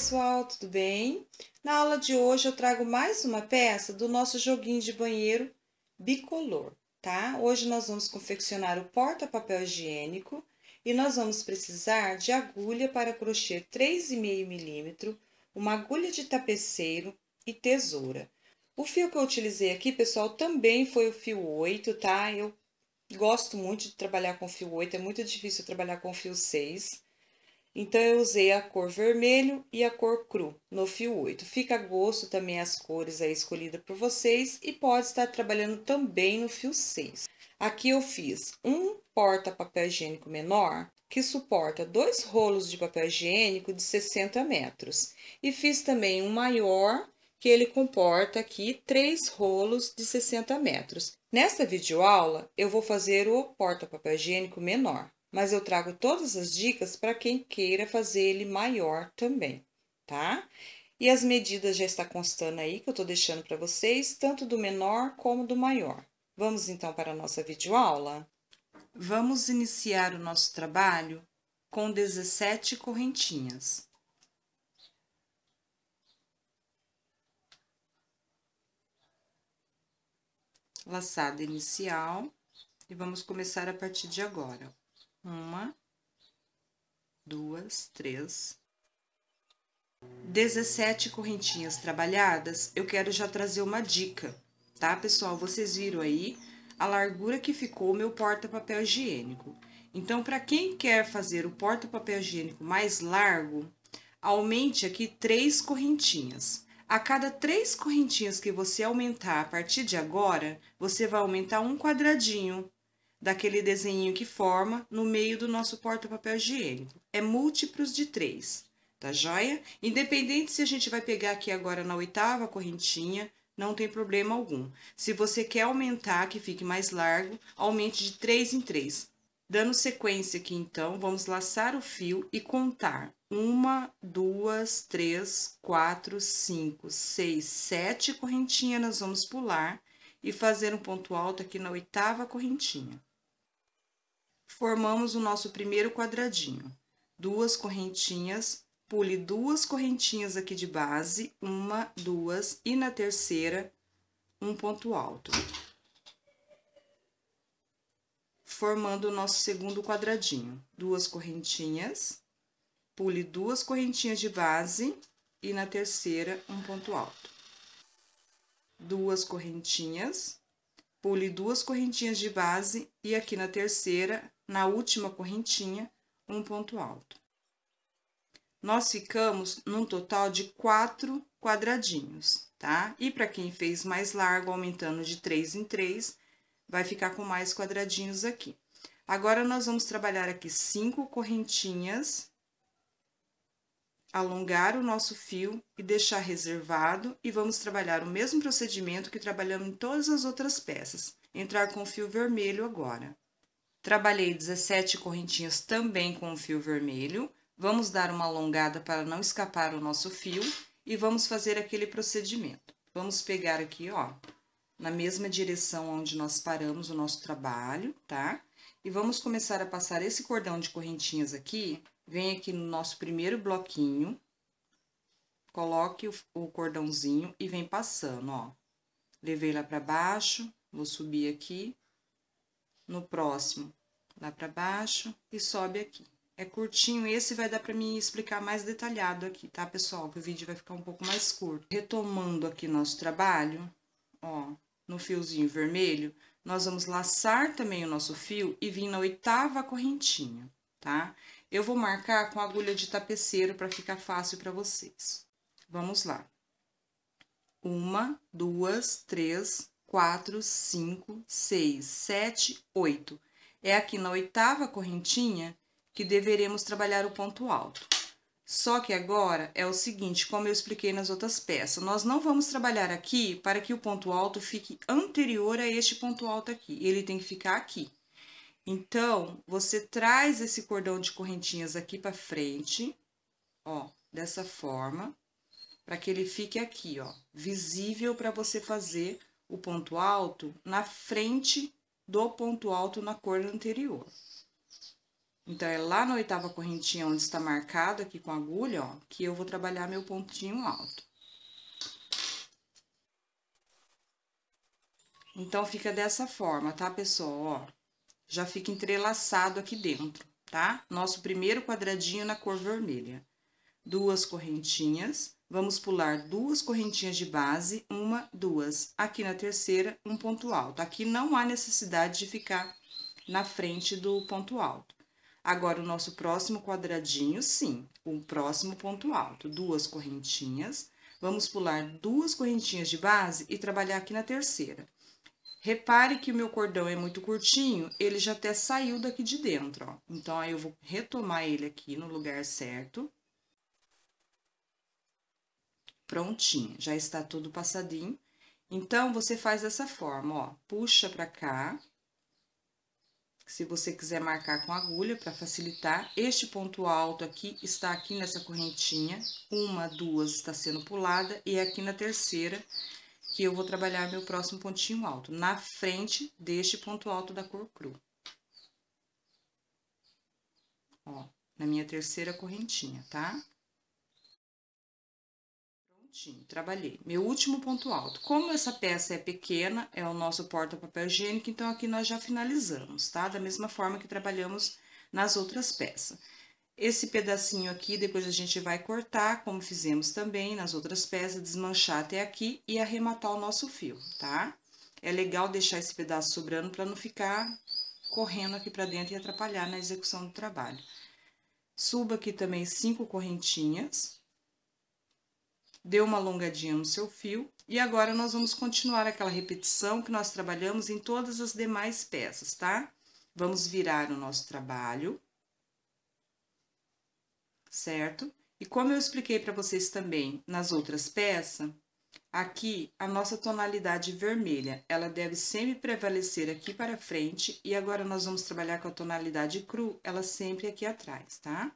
pessoal, tudo bem? Na aula de hoje eu trago mais uma peça do nosso joguinho de banheiro bicolor, tá? Hoje nós vamos confeccionar o porta-papel higiênico e nós vamos precisar de agulha para crochê 3,5 milímetro, uma agulha de tapeceiro e tesoura. O fio que eu utilizei aqui, pessoal, também foi o fio 8, tá? Eu gosto muito de trabalhar com fio 8, é muito difícil trabalhar com fio 6. Então, eu usei a cor vermelho e a cor cru no fio 8. Fica a gosto também as cores aí escolhidas por vocês e pode estar trabalhando também no fio 6. Aqui eu fiz um porta-papel higiênico menor que suporta dois rolos de papel higiênico de 60 metros. E fiz também um maior que ele comporta aqui três rolos de 60 metros. Nesta videoaula, eu vou fazer o porta-papel higiênico menor mas eu trago todas as dicas para quem queira fazer ele maior também, tá? E as medidas já está constando aí, que eu estou deixando para vocês, tanto do menor como do maior. Vamos então para a nossa videoaula? Vamos iniciar o nosso trabalho com 17 correntinhas. Laçada inicial, e vamos começar a partir de agora. Uma, duas, três. 17 correntinhas trabalhadas, eu quero já trazer uma dica, tá, pessoal? Vocês viram aí a largura que ficou o meu porta-papel higiênico. Então, para quem quer fazer o porta-papel higiênico mais largo, aumente aqui três correntinhas. A cada três correntinhas que você aumentar a partir de agora, você vai aumentar um quadradinho daquele desenho que forma no meio do nosso porta-papel higiênico. É múltiplos de 3, tá joia? Independente se a gente vai pegar aqui agora na oitava correntinha, não tem problema algum. Se você quer aumentar, que fique mais largo, aumente de 3 em 3. Dando sequência aqui, então, vamos laçar o fio e contar. Uma, duas, três, quatro, cinco, seis, sete correntinhas nós vamos pular e fazer um ponto alto aqui na oitava correntinha formamos o nosso primeiro quadradinho. Duas correntinhas, pule duas correntinhas aqui de base, uma, duas, e na terceira, um ponto alto. Formando o nosso segundo quadradinho. Duas correntinhas, pule duas correntinhas de base, e na terceira, um ponto alto. Duas correntinhas, pule duas correntinhas de base, e aqui na terceira, na última correntinha, um ponto alto. Nós ficamos num total de quatro quadradinhos, tá? E para quem fez mais largo, aumentando de três em três, vai ficar com mais quadradinhos aqui. Agora, nós vamos trabalhar aqui cinco correntinhas, alongar o nosso fio e deixar reservado, e vamos trabalhar o mesmo procedimento que trabalhamos em todas as outras peças. Entrar com o fio vermelho agora. Trabalhei 17 correntinhas também com o fio vermelho. Vamos dar uma alongada para não escapar o nosso fio e vamos fazer aquele procedimento. Vamos pegar aqui, ó, na mesma direção onde nós paramos o nosso trabalho, tá? E vamos começar a passar esse cordão de correntinhas aqui. Vem aqui no nosso primeiro bloquinho, coloque o, cordãozinho e vem passando, ó. Levei lá para baixo, vou subir aqui, no próximo, lá para baixo e sobe aqui. É curtinho, esse vai dar para mim explicar mais detalhado aqui, tá, pessoal? Que o vídeo vai ficar um pouco mais curto. Retomando aqui nosso trabalho, ó, no fiozinho vermelho, nós vamos laçar também o nosso fio e vir na oitava correntinha, tá? Eu vou marcar com agulha de tapeceiro para ficar fácil para vocês. Vamos lá. Uma, duas, três, 4, 5, 6, 7, 8. É aqui na oitava correntinha que deveremos trabalhar o ponto alto. Só que agora é o seguinte, como eu expliquei nas outras peças, nós não vamos trabalhar aqui para que o ponto alto fique anterior a este ponto alto aqui, ele tem que ficar aqui. Então, você traz esse cordão de correntinhas aqui para frente, ó, dessa forma, para que ele fique aqui, ó, visível para você fazer o ponto alto na frente do ponto alto na cor anterior. Então, é lá na oitava correntinha, onde está marcado aqui com a agulha, ó, que eu vou trabalhar meu pontinho alto. Então, fica dessa forma, tá, pessoal? Ó, já fica entrelaçado aqui dentro, tá? Nosso primeiro quadradinho na cor vermelha. Duas correntinhas, Vamos pular duas correntinhas de base, uma, duas. Aqui na terceira, um ponto alto. Aqui não há necessidade de ficar na frente do ponto alto. Agora, o nosso próximo quadradinho, sim, o próximo ponto alto. Duas correntinhas. Vamos pular duas correntinhas de base e trabalhar aqui na terceira. Repare que o meu cordão é muito curtinho, ele já até saiu daqui de dentro, ó. Então, aí eu vou retomar ele aqui no lugar certo prontinha, já está tudo passadinho. Então, você faz dessa forma, ó, puxa pra cá. Se você quiser marcar com agulha para facilitar, este ponto alto aqui está aqui nessa correntinha. Uma, duas está sendo pulada e é aqui na terceira que eu vou trabalhar meu próximo pontinho alto, na frente deste ponto alto da cor cru. Ó, na minha terceira correntinha, tá? pontinho, trabalhei. Meu último ponto alto. Como essa peça é pequena, é o nosso porta-papel higiênico, então aqui nós já finalizamos, tá? Da mesma forma que trabalhamos nas outras peças. Esse pedacinho aqui, depois a gente vai cortar, como fizemos também nas outras peças, desmanchar até aqui e arrematar o nosso fio, tá? É legal deixar esse pedaço sobrando para não ficar correndo aqui para dentro e atrapalhar na execução do trabalho. Suba aqui também cinco correntinhas deu uma alongadinha no seu fio e agora nós vamos continuar aquela repetição que nós trabalhamos em todas as demais peças, tá? Vamos virar o nosso trabalho, certo? E como eu expliquei para vocês também nas outras peças, aqui a nossa tonalidade vermelha, ela deve sempre prevalecer aqui para frente e agora nós vamos trabalhar com a tonalidade cru, ela sempre aqui atrás, tá?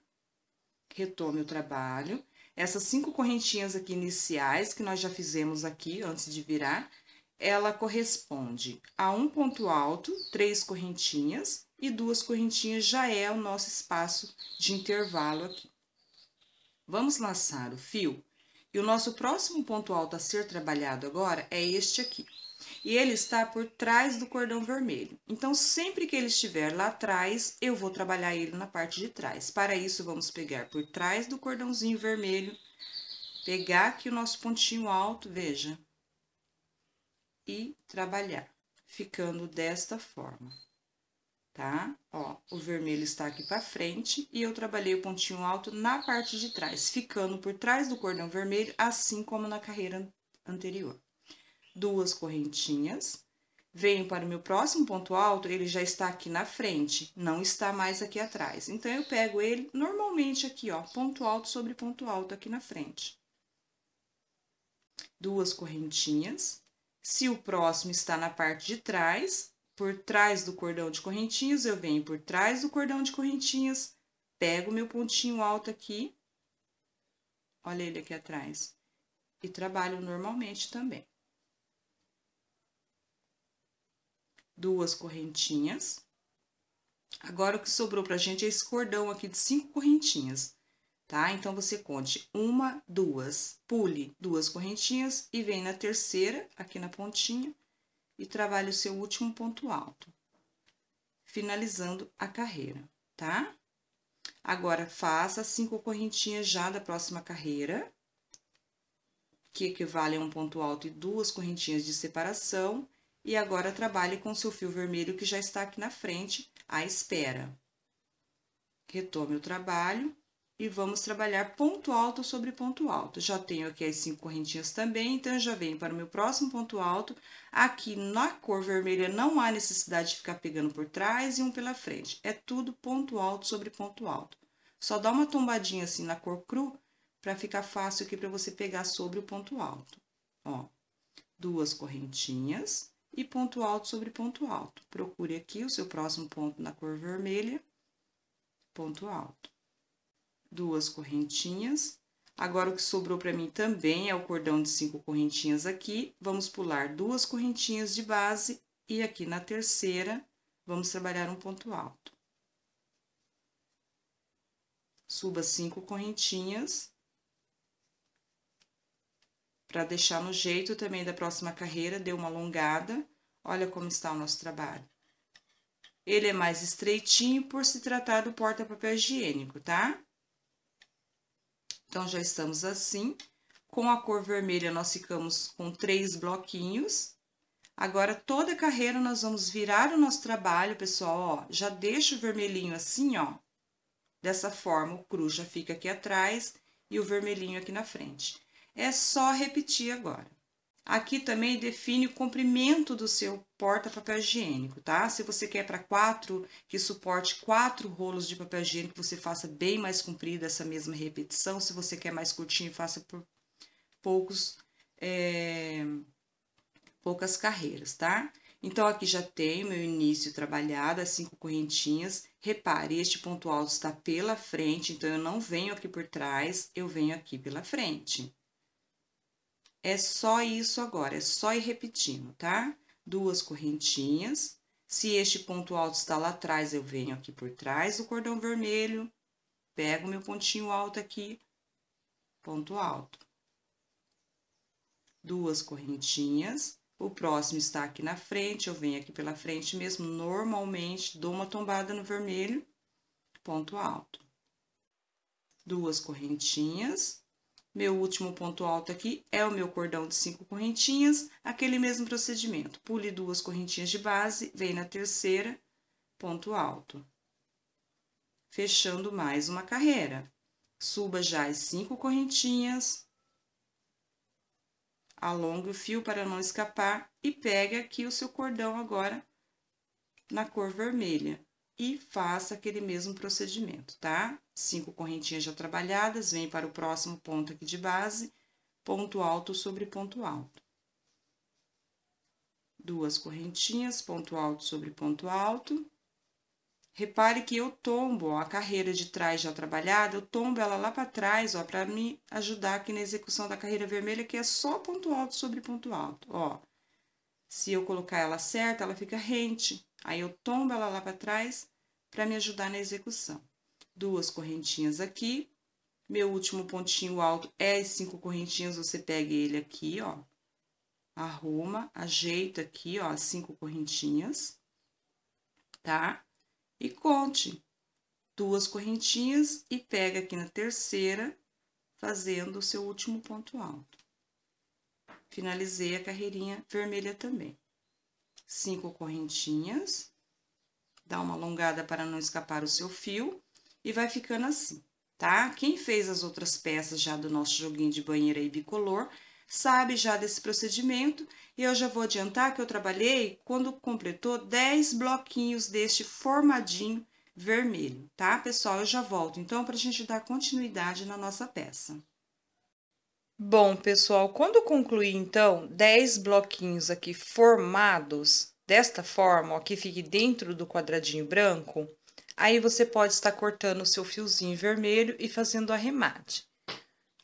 Retome o trabalho essas cinco correntinhas aqui iniciais, que nós já fizemos aqui antes de virar, ela corresponde a um ponto alto, três correntinhas, e duas correntinhas já é o nosso espaço de intervalo aqui. Vamos laçar o fio, e o nosso próximo ponto alto a ser trabalhado agora é este aqui e ele está por trás do cordão vermelho. Então, sempre que ele estiver lá atrás, eu vou trabalhar ele na parte de trás. Para isso, vamos pegar por trás do cordãozinho vermelho, pegar aqui o nosso pontinho alto, veja, e trabalhar, ficando desta forma, tá? Ó, o vermelho está aqui para frente e eu trabalhei o pontinho alto na parte de trás, ficando por trás do cordão vermelho, assim como na carreira anterior duas correntinhas, venho para o meu próximo ponto alto, ele já está aqui na frente, não está mais aqui atrás. Então, eu pego ele normalmente aqui, ó, ponto alto sobre ponto alto aqui na frente. Duas correntinhas. Se o próximo está na parte de trás, por trás do cordão de correntinhas, eu venho por trás do cordão de correntinhas, pego meu pontinho alto aqui, olha ele aqui atrás, e trabalho normalmente também. duas correntinhas. Agora, o que sobrou pra gente é esse cordão aqui de cinco correntinhas, tá? Então, você conte uma, duas, pule duas correntinhas e vem na terceira, aqui na pontinha, e trabalha o seu último ponto alto, finalizando a carreira, tá? Agora, faça cinco correntinhas já da próxima carreira, que equivale a um ponto alto e duas correntinhas de separação, e agora trabalhe com seu fio vermelho que já está aqui na frente, à espera. Retome o trabalho e vamos trabalhar ponto alto sobre ponto alto. Já tenho aqui as cinco correntinhas também, então eu já venho para o meu próximo ponto alto. Aqui na cor vermelha não há necessidade de ficar pegando por trás e um pela frente. É tudo ponto alto sobre ponto alto. Só dá uma tombadinha assim na cor cru para ficar fácil aqui para você pegar sobre o ponto alto. Ó, duas correntinhas e ponto alto sobre ponto alto. Procure aqui o seu próximo ponto na cor vermelha, ponto alto. Duas correntinhas. Agora, o que sobrou para mim também é o cordão de cinco correntinhas aqui. Vamos pular duas correntinhas de base e aqui na terceira, vamos trabalhar um ponto alto. Suba cinco correntinhas para deixar no jeito também da próxima carreira, deu uma alongada. Olha como está o nosso trabalho. Ele é mais estreitinho por se tratar do porta-papel higiênico, tá? Então, já estamos assim. Com a cor vermelha, nós ficamos com três bloquinhos. Agora, toda a carreira, nós vamos virar o nosso trabalho, pessoal, ó. Já deixa o vermelhinho assim, ó. Dessa forma, o cru já fica aqui atrás e o vermelhinho aqui na frente. É só repetir agora. Aqui também define o comprimento do seu porta-papel higiênico, tá? Se você quer para quatro, que suporte quatro rolos de papel higiênico, você faça bem mais comprida essa mesma repetição. Se você quer mais curtinho, faça por poucos, é, poucas carreiras, tá? Então, aqui já tem o meu início trabalhado, as cinco correntinhas. Repare, este ponto alto está pela frente, então eu não venho aqui por trás, eu venho aqui pela frente. É só isso agora, é só ir repetindo, tá? Duas correntinhas. Se este ponto alto está lá atrás, eu venho aqui por trás do cordão vermelho, pego meu pontinho alto aqui, ponto alto. Duas correntinhas. O próximo está aqui na frente, eu venho aqui pela frente mesmo, normalmente, dou uma tombada no vermelho, ponto alto. Duas correntinhas meu último ponto alto aqui é o meu cordão de cinco correntinhas, aquele mesmo procedimento. Pule duas correntinhas de base, vem na terceira, ponto alto. Fechando mais uma carreira. Suba já as cinco correntinhas, alongue o fio para não escapar e pegue aqui o seu cordão agora na cor vermelha e faça aquele mesmo procedimento, tá? Cinco correntinhas já trabalhadas, vem para o próximo ponto aqui de base, ponto alto sobre ponto alto. Duas correntinhas, ponto alto sobre ponto alto. Repare que eu tombo, ó, a carreira de trás já trabalhada, eu tombo ela lá para trás, ó, para me ajudar aqui na execução da carreira vermelha, que é só ponto alto sobre ponto alto, ó. Se eu colocar ela certa, ela fica rente, Aí eu tombo ela lá para trás para me ajudar na execução. Duas correntinhas aqui. Meu último pontinho alto é as cinco correntinhas, você pega ele aqui, ó. Arruma, ajeita aqui, ó, as cinco correntinhas, tá? E conte duas correntinhas e pega aqui na terceira, fazendo o seu último ponto alto. Finalizei a carreirinha vermelha também cinco correntinhas, dá uma alongada para não escapar o seu fio, e vai ficando assim, tá? Quem fez as outras peças já do nosso joguinho de banheira e bicolor, sabe já desse procedimento, e eu já vou adiantar que eu trabalhei quando completou 10 bloquinhos deste formadinho vermelho, tá, pessoal? Eu já volto, então, para a gente dar continuidade na nossa peça. Bom, pessoal, quando concluir então 10 bloquinhos aqui formados desta forma, ó, que fique dentro do quadradinho branco, aí você pode estar cortando o seu fiozinho vermelho e fazendo arremate.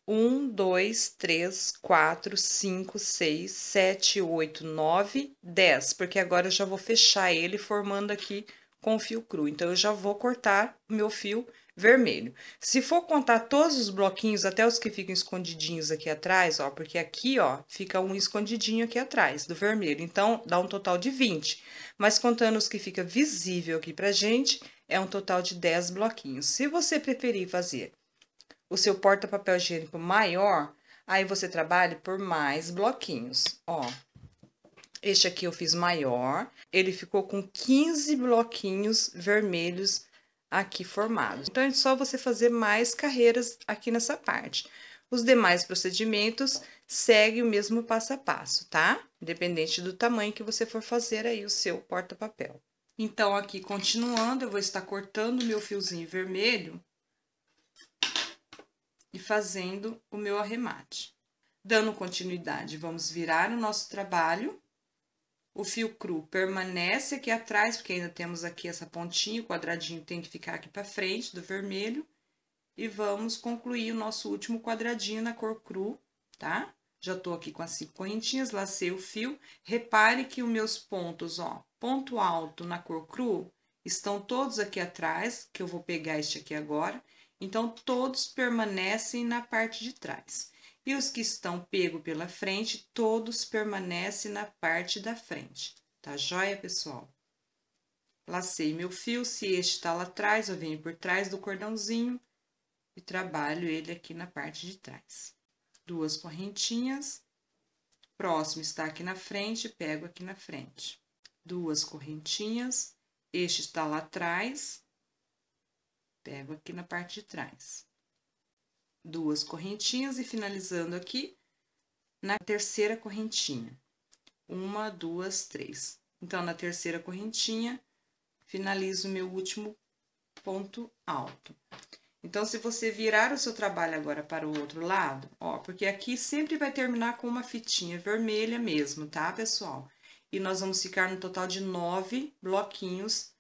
1, 2, 3, 4, 5, 6, 7, 8, 9, 10, porque agora eu já vou fechar ele formando aqui com fio cru. Então, eu já vou cortar o meu fio vermelho. Se for contar todos os bloquinhos, até os que ficam escondidinhos aqui atrás, ó, porque aqui, ó, fica um escondidinho aqui atrás do vermelho, então dá um total de 20. Mas contando os que fica visível aqui pra gente, é um total de 10 bloquinhos. Se você preferir fazer o seu porta-papel higiênico maior, aí você trabalha por mais bloquinhos, ó. Este aqui eu fiz maior, ele ficou com 15 bloquinhos vermelhos aqui formados. Então, é só você fazer mais carreiras aqui nessa parte. Os demais procedimentos seguem o mesmo passo a passo, tá? Independente do tamanho que você for fazer aí o seu porta-papel. Então, aqui, continuando, eu vou estar cortando o meu fiozinho vermelho e fazendo o meu arremate. Dando continuidade, vamos virar o nosso trabalho o fio cru permanece aqui atrás, porque ainda temos aqui essa pontinha, o quadradinho tem que ficar aqui para frente do vermelho. E vamos concluir o nosso último quadradinho na cor cru, tá? Já tô aqui com as cinco correntinhas, lacei o fio. Repare que os meus pontos, ó, ponto alto na cor cru, estão todos aqui atrás, que eu vou pegar este aqui agora. Então, todos permanecem na parte de trás e os que estão pego pela frente, todos permanecem na parte da frente. Tá joia, pessoal? Lacei meu fio, se este está lá atrás, eu venho por trás do cordãozinho e trabalho ele aqui na parte de trás. Duas correntinhas, próximo está aqui na frente, pego aqui na frente. Duas correntinhas, este está lá atrás, pego aqui na parte de trás duas correntinhas e finalizando aqui na terceira correntinha. Uma, duas, três. Então, na terceira correntinha, finalizo meu último ponto alto. Então, se você virar o seu trabalho agora para o outro lado, ó, porque aqui sempre vai terminar com uma fitinha vermelha mesmo, tá, pessoal? E nós vamos ficar no total de nove bloquinhos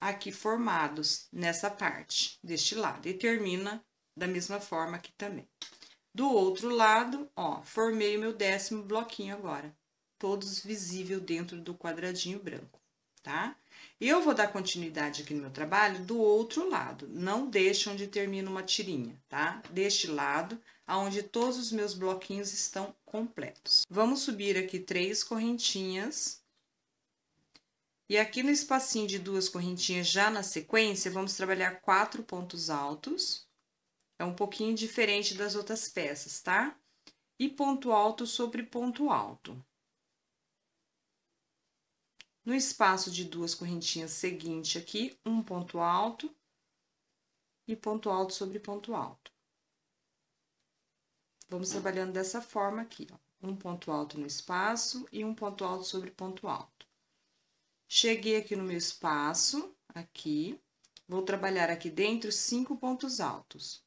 aqui formados nessa parte, deste lado. E termina da mesma forma aqui também. Do outro lado, ó, formei o meu décimo bloquinho agora, todos visível dentro do quadradinho branco, tá? Eu vou dar continuidade aqui no meu trabalho do outro lado, não deixe onde termina uma tirinha, tá? Deste lado, aonde todos os meus bloquinhos estão completos. Vamos subir aqui três correntinhas. E aqui no espacinho de duas correntinhas já na sequência, vamos trabalhar quatro pontos altos. É um pouquinho diferente das outras peças, tá? E ponto alto sobre ponto alto. No espaço de duas correntinhas seguinte aqui, um ponto alto e ponto alto sobre ponto alto. Vamos trabalhando dessa forma aqui, ó. Um ponto alto no espaço e um ponto alto sobre ponto alto. Cheguei aqui no meu espaço, aqui, vou trabalhar aqui dentro cinco pontos altos.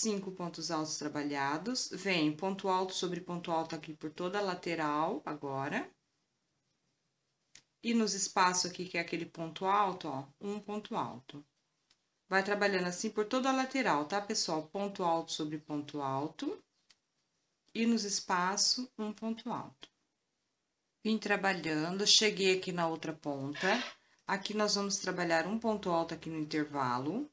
cinco pontos altos trabalhados. Vem ponto alto sobre ponto alto aqui por toda a lateral agora. E nos espaços aqui, que é aquele ponto alto, ó, um ponto alto. Vai trabalhando assim por toda a lateral, tá, pessoal? Ponto alto sobre ponto alto. E nos espaços, um ponto alto. Vim trabalhando, cheguei aqui na outra ponta. Aqui nós vamos trabalhar um ponto alto aqui no intervalo.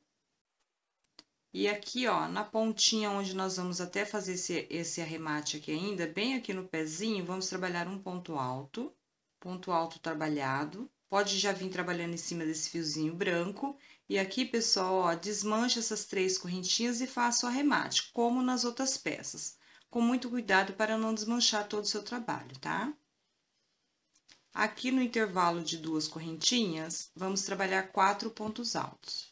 E aqui, ó, na pontinha onde nós vamos até fazer esse, esse arremate aqui ainda, bem aqui no pezinho, vamos trabalhar um ponto alto, ponto alto trabalhado. Pode já vir trabalhando em cima desse fiozinho branco. E aqui, pessoal, ó, desmancha essas três correntinhas e faça o arremate, como nas outras peças. Com muito cuidado para não desmanchar todo o seu trabalho, tá? Aqui no intervalo de duas correntinhas, vamos trabalhar quatro pontos altos.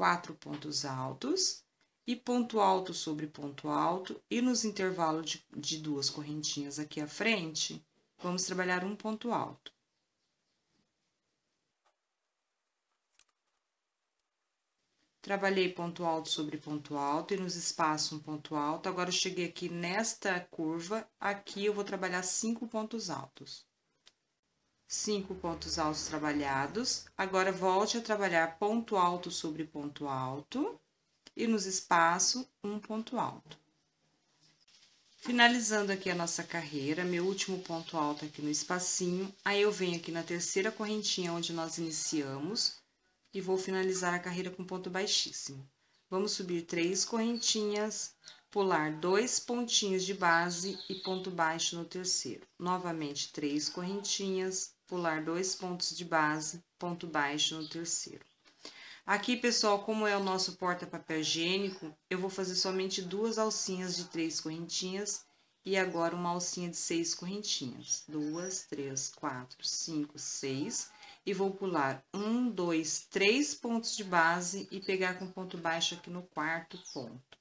quatro pontos altos e ponto alto sobre ponto alto e nos intervalos de, de duas correntinhas aqui à frente, vamos trabalhar um ponto alto. Trabalhei ponto alto sobre ponto alto e nos espaços um ponto alto. Agora, eu cheguei aqui nesta curva, aqui eu vou trabalhar cinco pontos altos cinco pontos altos trabalhados. Agora, volte a trabalhar ponto alto sobre ponto alto e nos espaços, um ponto alto. Finalizando aqui a nossa carreira, meu último ponto alto aqui no espacinho, aí eu venho aqui na terceira correntinha onde nós iniciamos e vou finalizar a carreira com ponto baixíssimo. Vamos subir três correntinhas, pular dois pontinhos de base e ponto baixo no terceiro. Novamente, três correntinhas, pular dois pontos de base, ponto baixo no terceiro. Aqui, pessoal, como é o nosso porta-papel higiênico, eu vou fazer somente duas alcinhas de três correntinhas e agora uma alcinha de seis correntinhas. Duas, três, quatro, cinco, seis. E vou pular um, dois, três pontos de base e pegar com ponto baixo aqui no quarto ponto,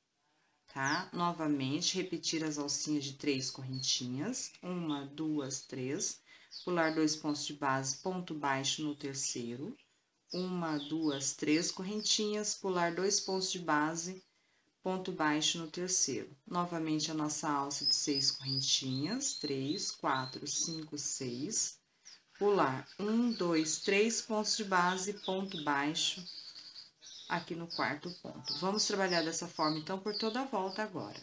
tá? Novamente, repetir as alcinhas de três correntinhas. Uma, duas, três pular dois pontos de base, ponto baixo no terceiro, uma, duas, três correntinhas, pular dois pontos de base, ponto baixo no terceiro. Novamente, a nossa alça de seis correntinhas, três, quatro, cinco, seis, pular um, dois, três pontos de base, ponto baixo aqui no quarto ponto. Vamos trabalhar dessa forma, então, por toda a volta agora.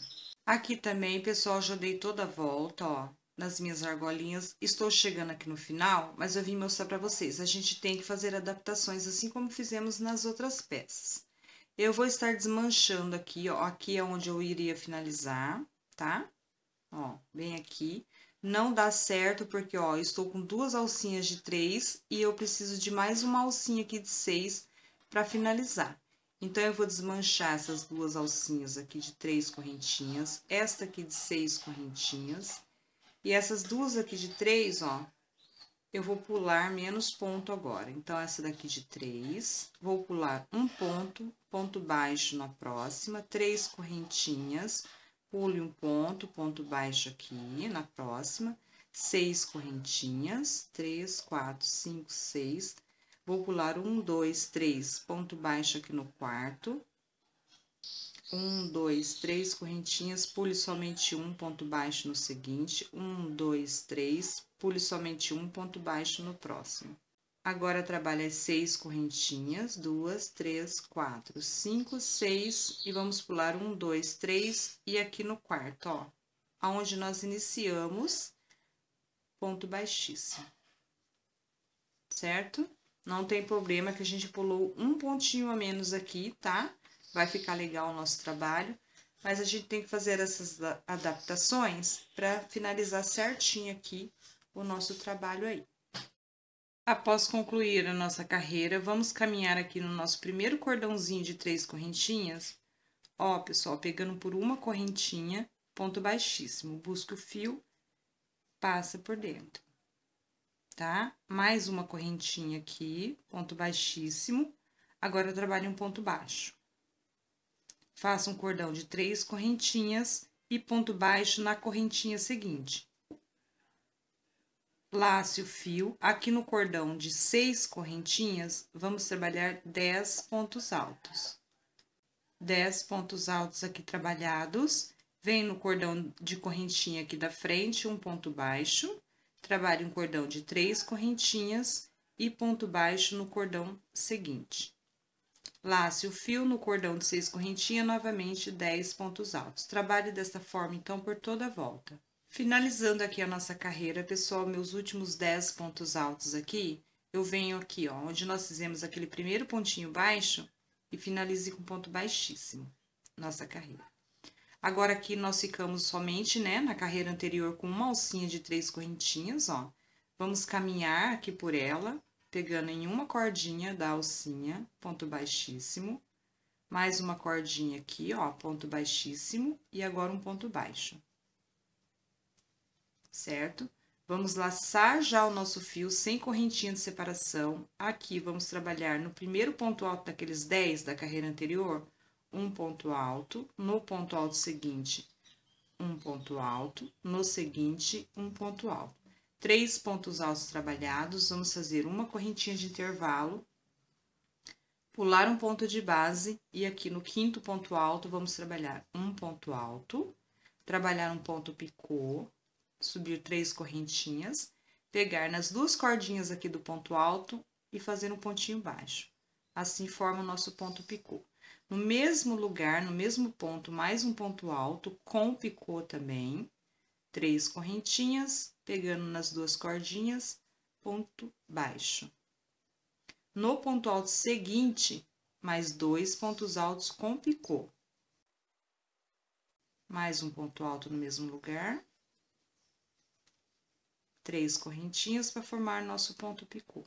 Aqui também, pessoal, já dei toda a volta, ó, nas minhas argolinhas. Estou chegando aqui no final, mas eu vim mostrar para vocês. A gente tem que fazer adaptações, assim como fizemos nas outras peças. Eu vou estar desmanchando aqui, ó. Aqui é onde eu iria finalizar, tá? Ó, bem aqui. Não dá certo, porque, ó, estou com duas alcinhas de três e eu preciso de mais uma alcinha aqui de seis para finalizar. Então, eu vou desmanchar essas duas alcinhas aqui de três correntinhas, esta aqui de seis correntinhas, e essas duas aqui de três, ó, eu vou pular menos ponto agora. Então, essa daqui de três, vou pular um ponto, ponto baixo na próxima, três correntinhas, pule um ponto, ponto baixo aqui na próxima, seis correntinhas, três, quatro, cinco, seis, vou pular um, dois, três, ponto baixo aqui no quarto, um, dois, três correntinhas, pule somente um ponto baixo no seguinte. Um, dois, três, pule somente um ponto baixo no próximo. Agora, trabalha seis correntinhas, duas, três, quatro, cinco, seis, e vamos pular um, dois, três, e aqui no quarto, ó, aonde nós iniciamos, ponto baixíssimo, certo? Não tem problema que a gente pulou um pontinho a menos aqui, tá? vai ficar legal o nosso trabalho, mas a gente tem que fazer essas adaptações para finalizar certinho aqui o nosso trabalho aí. Após concluir a nossa carreira, vamos caminhar aqui no nosso primeiro cordãozinho de três correntinhas. Ó, pessoal, pegando por uma correntinha, ponto baixíssimo, busca o fio, passa por dentro, tá? Mais uma correntinha aqui, ponto baixíssimo, agora eu trabalho um ponto baixo. Faça um cordão de três correntinhas e ponto baixo na correntinha seguinte. Lace o fio, aqui no cordão de seis correntinhas, vamos trabalhar dez pontos altos. Dez pontos altos aqui trabalhados, vem no cordão de correntinha aqui da frente, um ponto baixo, trabalhe um cordão de três correntinhas e ponto baixo no cordão seguinte. Lace o fio no cordão de seis correntinhas novamente 10 pontos altos. Trabalhe desta forma, então, por toda a volta. Finalizando aqui a nossa carreira, pessoal, meus últimos 10 pontos altos aqui, eu venho aqui, ó, onde nós fizemos aquele primeiro pontinho baixo e finalize com ponto baixíssimo, nossa carreira. Agora, aqui nós ficamos somente, né, na carreira anterior com uma alcinha de três correntinhas, ó. Vamos caminhar aqui por ela, pegando em uma cordinha da alcinha, ponto baixíssimo, mais uma cordinha aqui, ó, ponto baixíssimo, e agora um ponto baixo. Certo? Vamos laçar já o nosso fio sem correntinha de separação. Aqui, vamos trabalhar no primeiro ponto alto daqueles 10 da carreira anterior, um ponto alto, no ponto alto seguinte, um ponto alto, no seguinte, um ponto alto três pontos altos trabalhados, vamos fazer uma correntinha de intervalo, pular um ponto de base e aqui no quinto ponto alto vamos trabalhar um ponto alto, trabalhar um ponto picô, subir três correntinhas, pegar nas duas cordinhas aqui do ponto alto e fazer um pontinho baixo. Assim forma o nosso ponto picô. No mesmo lugar, no mesmo ponto, mais um ponto alto com picô também, três correntinhas, pegando nas duas cordinhas, ponto baixo. No ponto alto seguinte, mais dois pontos altos com picô. Mais um ponto alto no mesmo lugar. Três correntinhas para formar nosso ponto picô.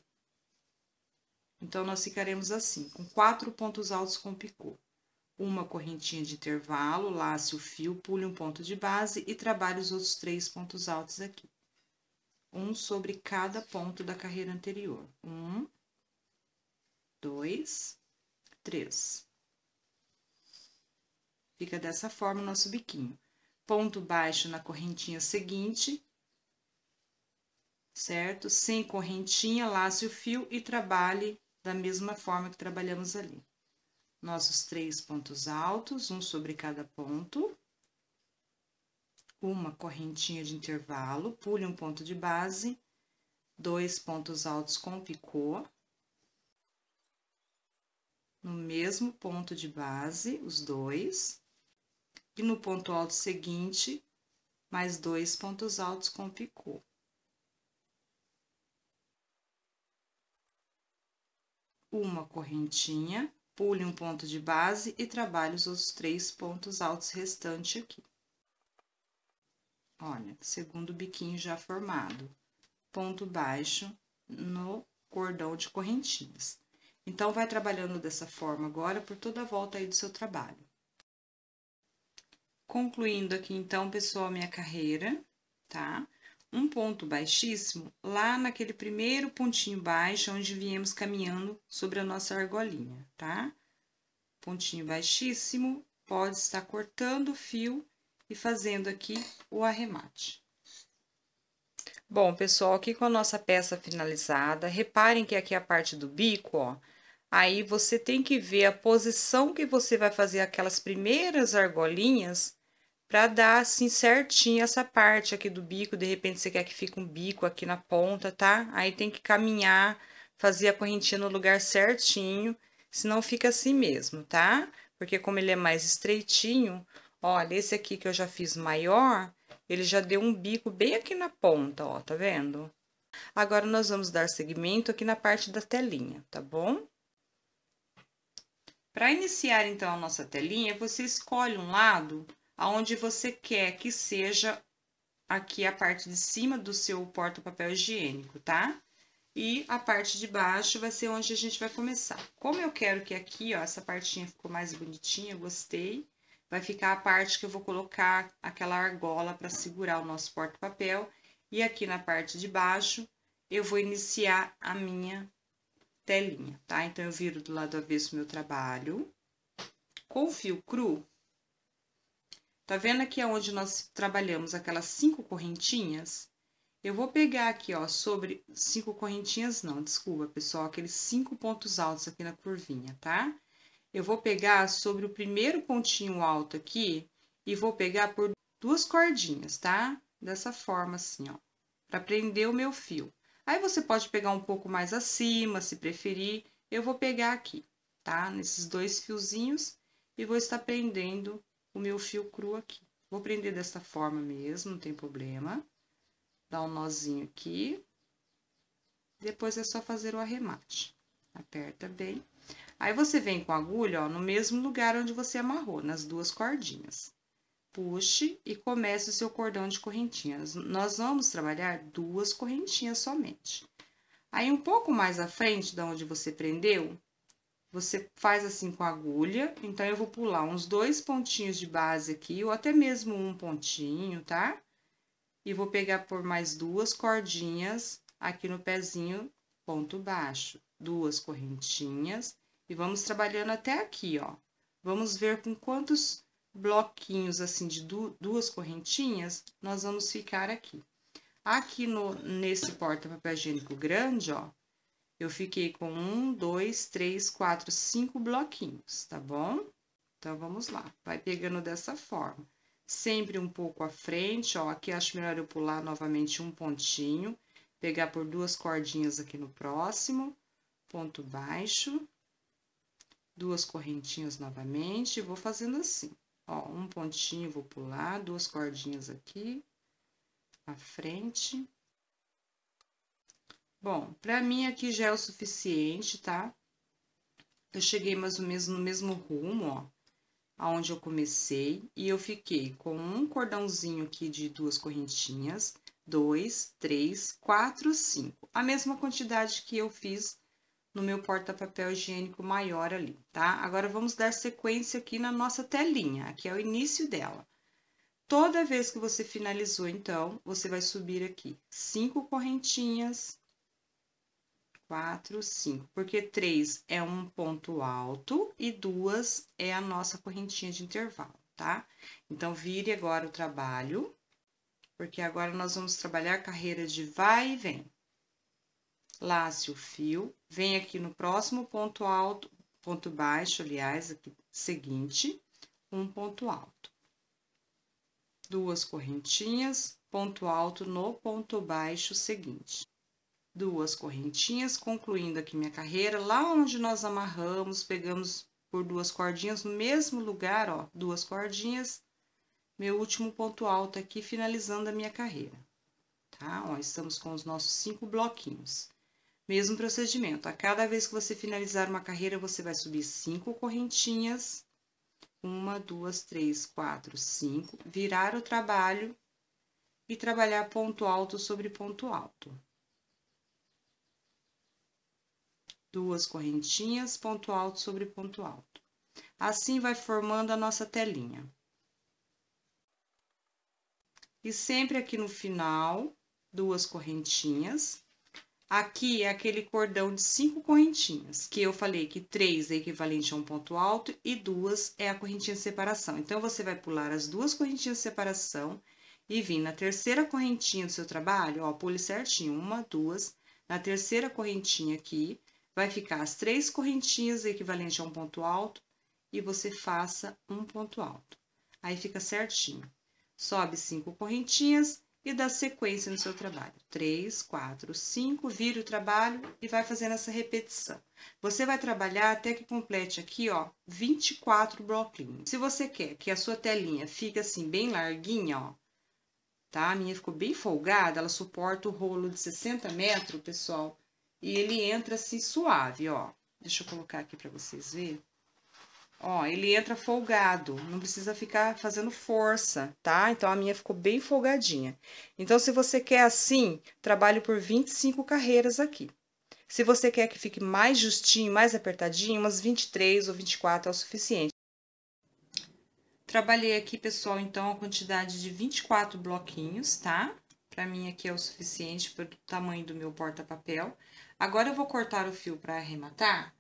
Então, nós ficaremos assim, com quatro pontos altos com picô. Uma correntinha de intervalo, lace o fio, pule um ponto de base e trabalhe os outros três pontos altos aqui um sobre cada ponto da carreira anterior. Um, dois, três. Fica dessa forma o nosso biquinho. Ponto baixo na correntinha seguinte, certo? Sem correntinha, lace o fio e trabalhe da mesma forma que trabalhamos ali. Nossos três pontos altos, um sobre cada ponto uma correntinha de intervalo, pule um ponto de base, dois pontos altos com picô. No mesmo ponto de base, os dois. E no ponto alto seguinte, mais dois pontos altos com picô. Uma correntinha, pule um ponto de base e trabalhe os outros três pontos altos restantes aqui olha, segundo biquinho já formado, ponto baixo no cordão de correntinhas. Então, vai trabalhando dessa forma agora por toda a volta aí do seu trabalho. Concluindo aqui, então, pessoal, minha carreira, tá? Um ponto baixíssimo lá naquele primeiro pontinho baixo, onde viemos caminhando sobre a nossa argolinha, tá? Pontinho baixíssimo, pode estar cortando o fio e fazendo aqui o arremate. Bom, pessoal, aqui com a nossa peça finalizada, reparem que aqui é a parte do bico, ó, aí você tem que ver a posição que você vai fazer aquelas primeiras argolinhas para dar assim certinho essa parte aqui do bico, de repente você quer que fique um bico aqui na ponta, tá? Aí tem que caminhar, fazer a correntinha no lugar certinho, senão fica assim mesmo, tá? Porque como ele é mais estreitinho, Olha, esse aqui que eu já fiz maior, ele já deu um bico bem aqui na ponta, ó, tá vendo? Agora, nós vamos dar segmento aqui na parte da telinha, tá bom? Para iniciar, então, a nossa telinha, você escolhe um lado aonde você quer que seja aqui a parte de cima do seu porta-papel higiênico, tá? E a parte de baixo vai ser onde a gente vai começar. Como eu quero que aqui, ó, essa partinha ficou mais bonitinha, gostei vai ficar a parte que eu vou colocar aquela argola para segurar o nosso porta-papel. E aqui na parte de baixo, eu vou iniciar a minha telinha, tá? Então, eu viro do lado avesso meu trabalho. Com o fio cru, tá vendo aqui onde nós trabalhamos aquelas cinco correntinhas? Eu vou pegar aqui, ó, sobre cinco correntinhas não, desculpa, pessoal, aqueles cinco pontos altos aqui na curvinha, tá? eu vou pegar sobre o primeiro pontinho alto aqui e vou pegar por duas cordinhas, tá? Dessa forma assim, ó, para prender o meu fio. Aí, você pode pegar um pouco mais acima, se preferir, eu vou pegar aqui, tá? Nesses dois fiozinhos e vou estar prendendo o meu fio cru aqui. Vou prender dessa forma mesmo, não tem problema. Dá um nozinho aqui. Depois é só fazer o arremate. Aperta bem. Aí você vem com a agulha, ó, no mesmo lugar onde você amarrou, nas duas cordinhas. Puxe e comece o seu cordão de correntinhas. Nós vamos trabalhar duas correntinhas somente. Aí, um pouco mais à frente, da onde você prendeu, você faz assim com a agulha. Então, eu vou pular uns dois pontinhos de base aqui, ou até mesmo um pontinho, tá? E vou pegar por mais duas cordinhas aqui no pezinho ponto baixo. Duas correntinhas, e vamos trabalhando até aqui, ó. Vamos ver com quantos bloquinhos, assim, de duas correntinhas, nós vamos ficar aqui. Aqui no, nesse porta-papel higiênico grande, ó, eu fiquei com um, dois, três, quatro, cinco bloquinhos, tá bom? Então, vamos lá. Vai pegando dessa forma. Sempre um pouco à frente, ó. Aqui acho melhor eu pular novamente um pontinho, pegar por duas cordinhas aqui no próximo, ponto baixo, duas correntinhas novamente, vou fazendo assim, ó, um pontinho vou pular, duas cordinhas aqui, à frente. Bom, pra mim aqui já é o suficiente, tá? Eu cheguei mais ou menos no mesmo rumo, ó, aonde eu comecei, e eu fiquei com um cordãozinho aqui de duas correntinhas, dois, três, quatro, cinco. A mesma quantidade que eu fiz no meu porta-papel higiênico maior ali, tá? Agora, vamos dar sequência aqui na nossa telinha, aqui é o início dela. Toda vez que você finalizou, então, você vai subir aqui cinco correntinhas, quatro, cinco, porque três é um ponto alto e duas é a nossa correntinha de intervalo, tá? Então, vire agora o trabalho, porque agora nós vamos trabalhar carreira de vai e vem lace o fio, vem aqui no próximo ponto alto, ponto baixo, aliás, aqui seguinte, um ponto alto. Duas correntinhas, ponto alto no ponto baixo seguinte. Duas correntinhas, concluindo aqui minha carreira, lá onde nós amarramos, pegamos por duas cordinhas, no mesmo lugar, ó, duas cordinhas, meu último ponto alto aqui, finalizando a minha carreira, tá? Ó, estamos com os nossos cinco bloquinhos. Mesmo procedimento. A cada vez que você finalizar uma carreira, você vai subir cinco correntinhas. Uma, duas, três, quatro, cinco. Virar o trabalho e trabalhar ponto alto sobre ponto alto. Duas correntinhas, ponto alto sobre ponto alto. Assim vai formando a nossa telinha. E sempre aqui no final, duas correntinhas Aqui é aquele cordão de cinco correntinhas, que eu falei que três é equivalente a um ponto alto e duas é a correntinha de separação. Então, você vai pular as duas correntinhas de separação e vir na terceira correntinha do seu trabalho, ó, pule certinho, uma, duas, na terceira correntinha aqui, vai ficar as três correntinhas equivalente a um ponto alto e você faça um ponto alto. Aí, fica certinho. Sobe cinco correntinhas e dá sequência no seu trabalho. Três, quatro, cinco, vira o trabalho e vai fazendo essa repetição. Você vai trabalhar até que complete aqui, ó, 24 bloquinhos. Se você quer que a sua telinha fique assim bem larguinha, ó, tá? A minha ficou bem folgada, ela suporta o rolo de 60 metros, pessoal, e ele entra assim suave, ó. Deixa eu colocar aqui para vocês verem. Ó, ele entra folgado, não precisa ficar fazendo força, tá? Então, a minha ficou bem folgadinha. Então, se você quer assim, trabalho por 25 carreiras aqui. Se você quer que fique mais justinho, mais apertadinho, umas 23 ou 24 é o suficiente. Trabalhei aqui, pessoal, então, a quantidade de 24 bloquinhos, tá? Pra mim aqui é o suficiente o tamanho do meu porta-papel. Agora, eu vou cortar o fio para arrematar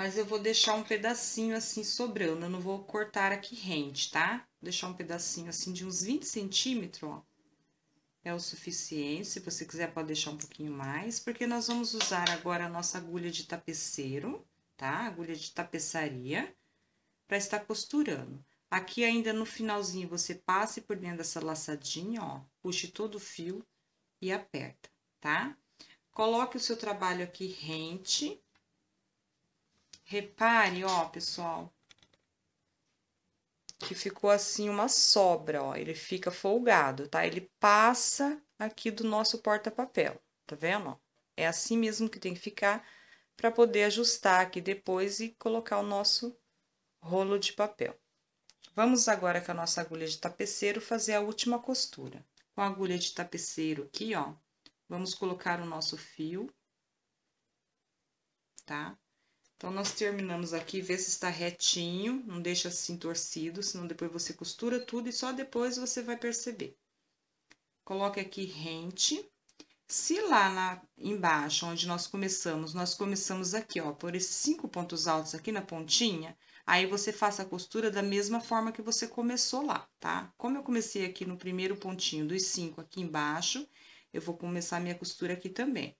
mas eu vou deixar um pedacinho assim sobrando, eu não vou cortar aqui rente, tá? Vou deixar um pedacinho assim de uns 20 centímetros, ó. É o suficiente, se você quiser pode deixar um pouquinho mais, porque nós vamos usar agora a nossa agulha de tapeceiro, tá? Agulha de tapeçaria, para estar costurando. Aqui ainda no finalzinho você passe por dentro dessa laçadinha, ó, puxe todo o fio e aperta, tá? Coloque o seu trabalho aqui rente Repare, ó, pessoal, que ficou assim uma sobra, ó. Ele fica folgado, tá? Ele passa aqui do nosso porta-papel, tá vendo? Ó? É assim mesmo que tem que ficar para poder ajustar aqui depois e colocar o nosso rolo de papel. Vamos agora com a nossa agulha de tapeceiro fazer a última costura. Com a agulha de tapeceiro aqui, ó, vamos colocar o nosso fio, tá? Então, nós terminamos aqui, vê se está retinho, não deixa assim torcido, senão depois você costura tudo e só depois você vai perceber. Coloque aqui rente. Se lá na, embaixo, onde nós começamos, nós começamos aqui, ó, por esses cinco pontos altos aqui na pontinha, aí você faça a costura da mesma forma que você começou lá, tá? Como eu comecei aqui no primeiro pontinho dos cinco aqui embaixo, eu vou começar minha costura aqui também.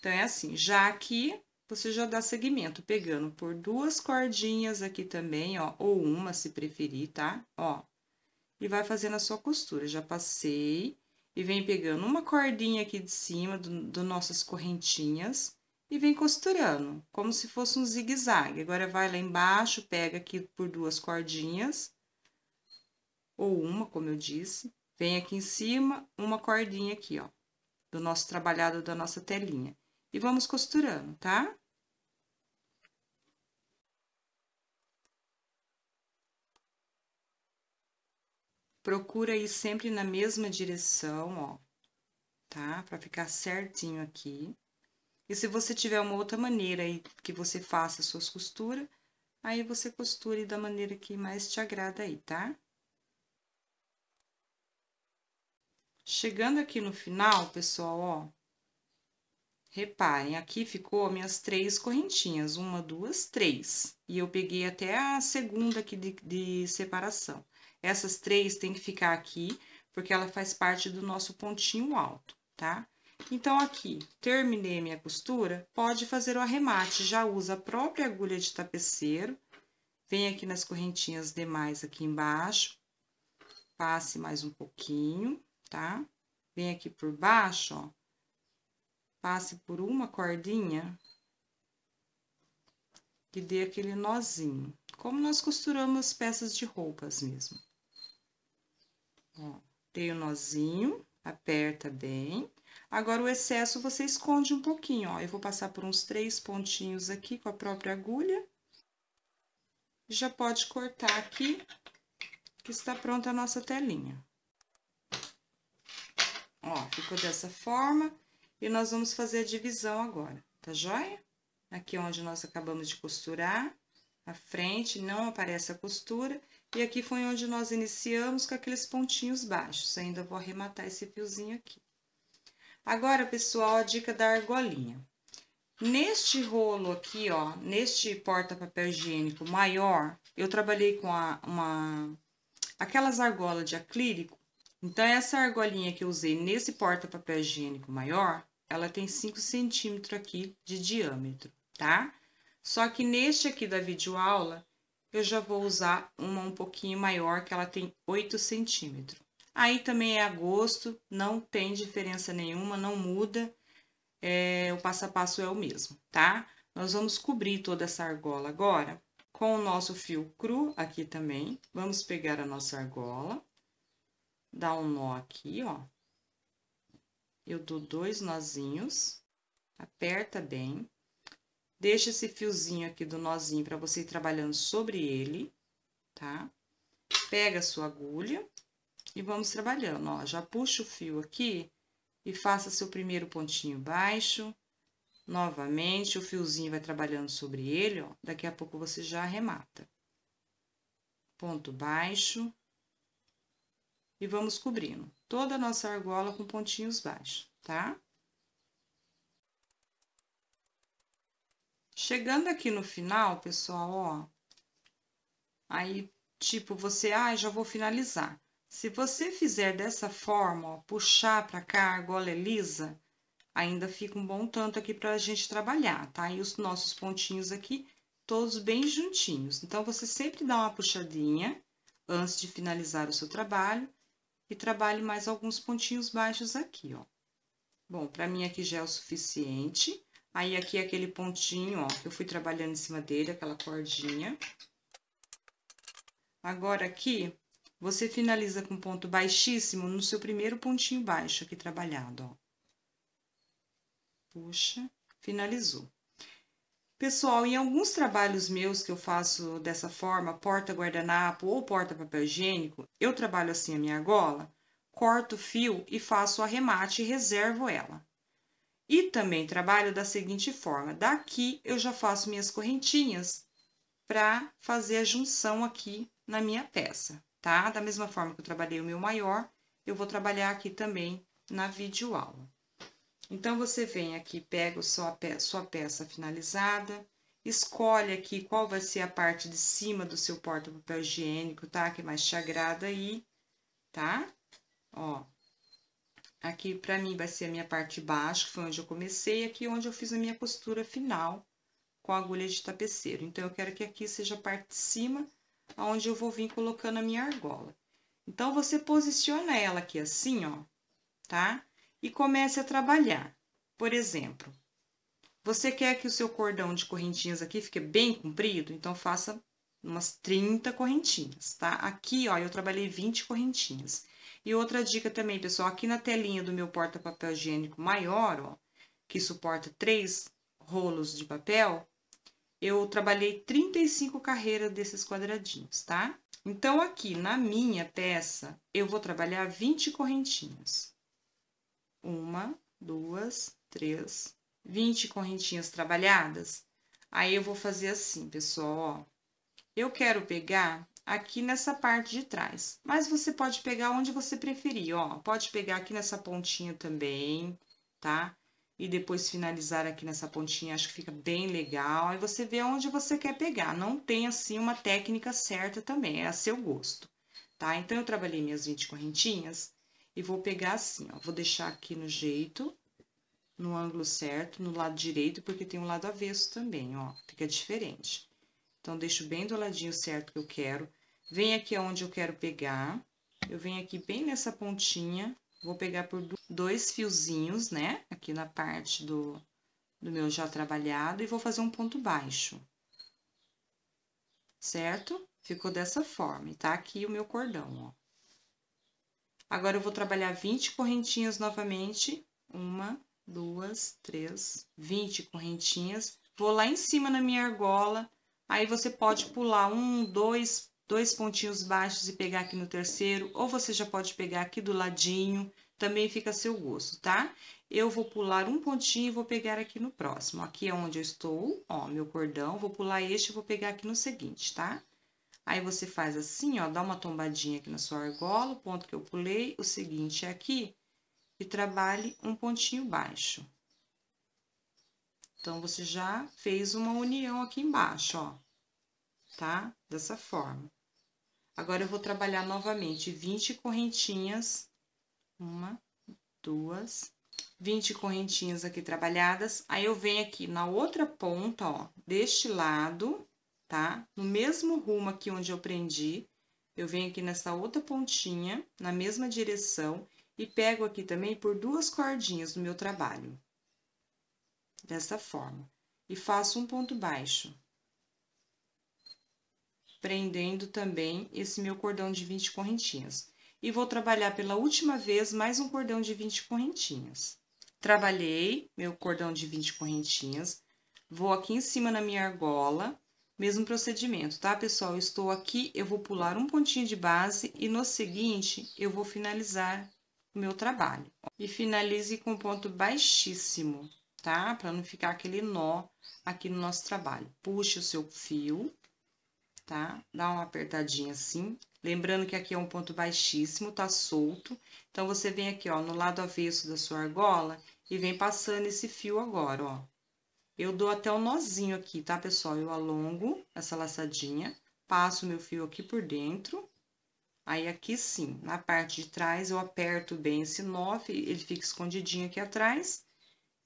Então, é assim, já aqui, você já dá seguimento, pegando por duas cordinhas aqui também, ó, ou uma, se preferir, tá? Ó, e vai fazendo a sua costura. Já passei e vem pegando uma cordinha aqui de cima do, do nossas correntinhas e vem costurando, como se fosse um zigue-zague. Agora, vai lá embaixo, pega aqui por duas cordinhas, ou uma, como eu disse. Vem aqui em cima, uma cordinha aqui, ó, do nosso trabalhado da nossa telinha. E vamos costurando, tá? procura ir sempre na mesma direção, ó, tá? Pra ficar certinho aqui. E se você tiver uma outra maneira aí que você faça suas costuras, aí você costure da maneira que mais te agrada aí, tá? Chegando aqui no final, pessoal, ó, reparem, aqui ficou minhas três correntinhas, uma, duas, três. E eu peguei até a segunda aqui de, de separação. Essas três tem que ficar aqui, porque ela faz parte do nosso pontinho alto, tá? Então, aqui, terminei minha costura, pode fazer o arremate. Já usa a própria agulha de tapeceiro. Vem aqui nas correntinhas demais aqui embaixo. Passe mais um pouquinho, tá? Vem aqui por baixo, ó. Passe por uma cordinha e dê aquele nozinho. Como nós costuramos peças de roupas mesmo. Ó, dei o um nozinho, aperta bem. Agora, o excesso você esconde um pouquinho, ó. Eu vou passar por uns três pontinhos aqui com a própria agulha. Já pode cortar aqui, que está pronta a nossa telinha. Ó, ficou dessa forma. E nós vamos fazer a divisão agora, tá joia? Aqui é onde nós acabamos de costurar, a frente não aparece a costura. E aqui foi onde nós iniciamos com aqueles pontinhos baixos. Ainda vou arrematar esse fiozinho aqui. Agora, pessoal, a dica da argolinha. Neste rolo aqui, ó, neste porta-papel higiênico maior, eu trabalhei com a, uma... Aquelas argolas de acrílico. Então, essa argolinha que eu usei nesse porta-papel higiênico maior, ela tem 5 centímetros aqui de diâmetro, tá? Só que neste aqui da videoaula, eu já vou usar uma um pouquinho maior, que ela tem 8 centímetros. Aí também é a gosto, não tem diferença nenhuma, não muda, é, o passo a passo é o mesmo, tá? Nós vamos cobrir toda essa argola agora com o nosso fio cru aqui também. Vamos pegar a nossa argola, dar um nó aqui, ó. Eu dou dois nozinhos, aperta bem. Deixa esse fiozinho aqui do nozinho para você ir trabalhando sobre ele, tá? Pega a sua agulha e vamos trabalhando, ó. Já puxa o fio aqui e faça seu primeiro pontinho baixo. Novamente, o fiozinho vai trabalhando sobre ele, ó. Daqui a pouco você já arremata. Ponto baixo. E vamos cobrindo toda a nossa argola com pontinhos baixos, tá? Chegando aqui no final, pessoal, ó, aí, tipo, você, ah, já vou finalizar. Se você fizer dessa forma, ó, puxar pra cá, a argola é lisa, ainda fica um bom tanto aqui pra gente trabalhar, tá? E os nossos pontinhos aqui, todos bem juntinhos. Então, você sempre dá uma puxadinha antes de finalizar o seu trabalho e trabalhe mais alguns pontinhos baixos aqui, ó. Bom, pra mim aqui já é o suficiente. Aí, aqui, é aquele pontinho, ó, que eu fui trabalhando em cima dele, aquela cordinha. Agora, aqui, você finaliza com ponto baixíssimo no seu primeiro pontinho baixo aqui trabalhado, ó. Puxa, finalizou. Pessoal, em alguns trabalhos meus que eu faço dessa forma, porta guardanapo ou porta papel higiênico, eu trabalho assim a minha argola, corto o fio e faço o arremate e reservo ela. E também trabalho da seguinte forma: daqui eu já faço minhas correntinhas para fazer a junção aqui na minha peça, tá? Da mesma forma que eu trabalhei o meu maior, eu vou trabalhar aqui também na videoaula. Então, você vem aqui, pega sua peça, sua peça finalizada, escolhe aqui qual vai ser a parte de cima do seu porta-papel higiênico, tá? Que mais te agrada aí, tá? Ó, Aqui, para mim, vai ser a minha parte de baixo, que foi onde eu comecei, aqui onde eu fiz a minha costura final com a agulha de tapeceiro. Então, eu quero que aqui seja a parte de cima, onde eu vou vir colocando a minha argola. Então, você posiciona ela aqui assim, ó, tá? E comece a trabalhar. Por exemplo, você quer que o seu cordão de correntinhas aqui fique bem comprido? Então, faça umas 30 correntinhas, tá? Aqui, ó, eu trabalhei 20 correntinhas. E outra dica também, pessoal, aqui na telinha do meu porta-papel higiênico maior, ó, que suporta três rolos de papel, eu trabalhei 35 carreiras desses quadradinhos, tá? Então, aqui na minha peça, eu vou trabalhar 20 correntinhas. Uma, duas, três, 20 correntinhas trabalhadas. Aí, eu vou fazer assim, pessoal, ó. Eu quero pegar aqui nessa parte de trás, mas você pode pegar onde você preferir, ó. Pode pegar aqui nessa pontinha também, tá? E depois finalizar aqui nessa pontinha, acho que fica bem legal. Aí você vê onde você quer pegar, não tem assim uma técnica certa também, é a seu gosto, tá? Então, eu trabalhei minhas 20 correntinhas e vou pegar assim, ó. Vou deixar aqui no jeito, no ângulo certo, no lado direito, porque tem um lado avesso também, ó. Fica diferente. Então, deixo bem do ladinho certo que eu quero. Venho aqui aonde eu quero pegar. Eu venho aqui bem nessa pontinha. Vou pegar por dois fiozinhos, né? Aqui na parte do, do meu já trabalhado. E vou fazer um ponto baixo. Certo? Ficou dessa forma. E tá aqui o meu cordão, ó. Agora, eu vou trabalhar 20 correntinhas novamente. Uma, duas, três, 20 correntinhas. Vou lá em cima na minha argola Aí você pode pular um, dois, dois pontinhos baixos e pegar aqui no terceiro, ou você já pode pegar aqui do ladinho, também fica a seu gosto, tá? Eu vou pular um pontinho e vou pegar aqui no próximo. Aqui é onde eu estou, ó, meu cordão, vou pular este e vou pegar aqui no seguinte, tá? Aí, você faz assim, ó, dá uma tombadinha aqui na sua argola, o ponto que eu pulei, o seguinte é aqui, e trabalhe um pontinho baixo. Então, você já fez uma união aqui embaixo, ó, tá? Dessa forma. Agora, eu vou trabalhar novamente 20 correntinhas. Uma, duas, 20 correntinhas aqui trabalhadas. Aí, eu venho aqui na outra ponta, ó, deste lado, tá? No mesmo rumo aqui onde eu prendi, eu venho aqui nessa outra pontinha, na mesma direção, e pego aqui também por duas cordinhas no meu trabalho dessa forma, e faço um ponto baixo, prendendo também esse meu cordão de 20 correntinhas. E vou trabalhar pela última vez mais um cordão de 20 correntinhas. Trabalhei meu cordão de 20 correntinhas, vou aqui em cima na minha argola, mesmo procedimento, tá, pessoal? estou aqui, eu vou pular um pontinho de base e no seguinte eu vou finalizar o meu trabalho. E finalize com ponto baixíssimo tá? Para não ficar aquele nó aqui no nosso trabalho. Puxa o seu fio, tá? Dá uma apertadinha assim. Lembrando que aqui é um ponto baixíssimo, tá solto. Então, você vem aqui, ó, no lado avesso da sua argola e vem passando esse fio agora, ó. Eu dou até o um nozinho aqui, tá, pessoal? Eu alongo essa laçadinha, passo meu fio aqui por dentro. Aí, aqui sim, na parte de trás, eu aperto bem esse nó, ele fica escondidinho aqui atrás.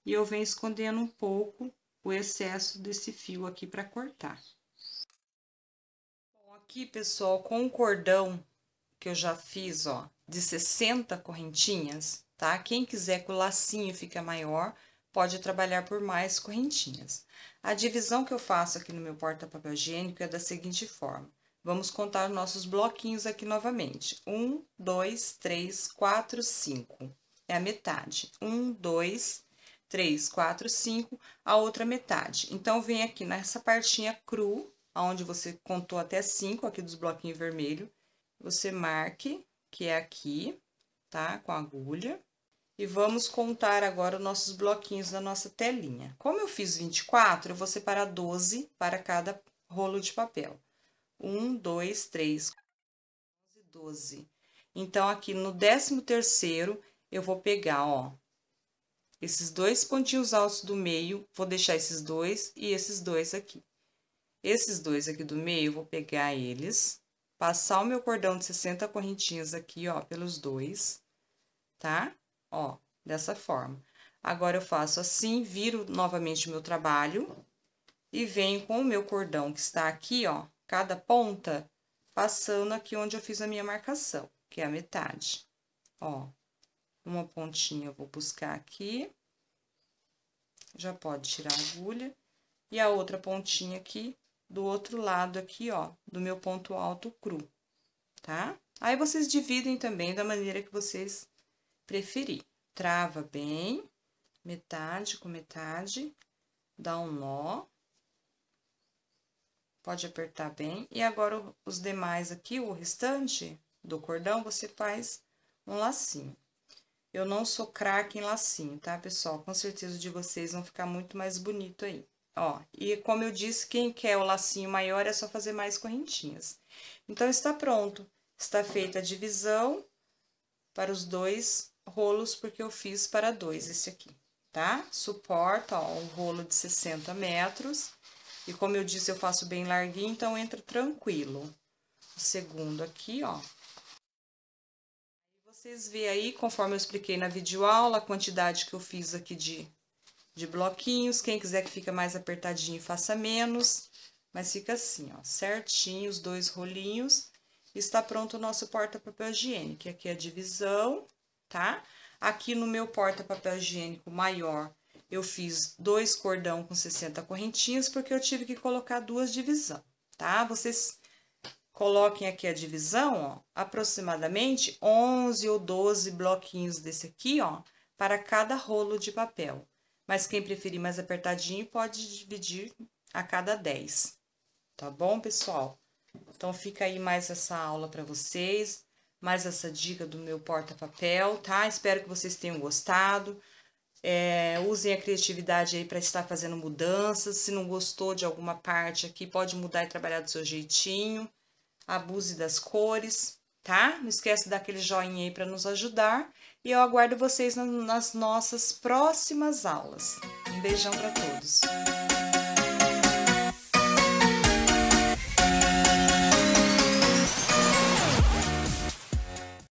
E eu venho escondendo um pouco o excesso desse fio aqui para cortar. Bom, aqui, pessoal, com o cordão que eu já fiz, ó, de 60 correntinhas, tá? Quem quiser que o lacinho fica maior, pode trabalhar por mais correntinhas. A divisão que eu faço aqui no meu porta-papel higiênico é da seguinte forma. Vamos contar nossos bloquinhos aqui novamente. Um, dois, três, quatro, cinco. É a metade. Um, dois, 3, 4, 5, a outra metade. Então, vem aqui nessa partinha cru, onde você contou até 5, aqui dos bloquinhos vermelhos, você marque, que é aqui, tá? Com a agulha. E vamos contar agora os nossos bloquinhos da nossa telinha. Como eu fiz 24, eu vou separar 12 para cada rolo de papel. 1, 2, 3, 11, 12. Então, aqui no 13 terceiro, eu vou pegar, ó, esses dois pontinhos altos do meio, vou deixar esses dois e esses dois aqui. Esses dois aqui do meio, vou pegar eles, passar o meu cordão de 60 correntinhas aqui, ó, pelos dois, tá? Ó, dessa forma. Agora, eu faço assim, viro novamente o meu trabalho e venho com o meu cordão que está aqui, ó, cada ponta, passando aqui onde eu fiz a minha marcação, que é a metade, ó. Uma pontinha eu vou buscar aqui. Já pode tirar a agulha. E a outra pontinha aqui, do outro lado aqui, ó, do meu ponto alto cru, tá? Aí, vocês dividem também da maneira que vocês preferir. Trava bem, metade com metade, dá um nó. Pode apertar bem. E agora, os demais aqui, o restante do cordão, você faz um lacinho. Eu não sou craque em lacinho, tá, pessoal? Com certeza de vocês vão ficar muito mais bonito aí. Ó, e como eu disse, quem quer o lacinho maior é só fazer mais correntinhas. Então, está pronto. Está feita a divisão para os dois rolos, porque eu fiz para dois esse aqui, tá? Suporta, ó, um rolo de 60 metros. E como eu disse, eu faço bem larguinho, então entra tranquilo. O segundo aqui, ó, vocês vê aí, conforme eu expliquei na videoaula, a quantidade que eu fiz aqui de, de bloquinhos. Quem quiser que fica mais apertadinho, faça menos. Mas fica assim, ó, certinho os dois rolinhos. Está pronto o nosso porta-papel higiênico. Aqui é a divisão, tá? Aqui no meu porta-papel higiênico maior, eu fiz dois cordão com 60 correntinhas, porque eu tive que colocar duas divisão, tá? Vocês Coloquem aqui a divisão, ó, aproximadamente 11 ou 12 bloquinhos desse aqui, ó, para cada rolo de papel. Mas quem preferir mais apertadinho pode dividir a cada 10. Tá bom, pessoal? Então, fica aí mais essa aula para vocês, mais essa dica do meu porta-papel, tá? Espero que vocês tenham gostado. É, usem a criatividade aí para estar fazendo mudanças. Se não gostou de alguma parte aqui, pode mudar e trabalhar do seu jeitinho abuse das cores, tá? Não esquece de dar aquele joinha aí para nos ajudar. E eu aguardo vocês nas nossas próximas aulas. Um beijão para todos.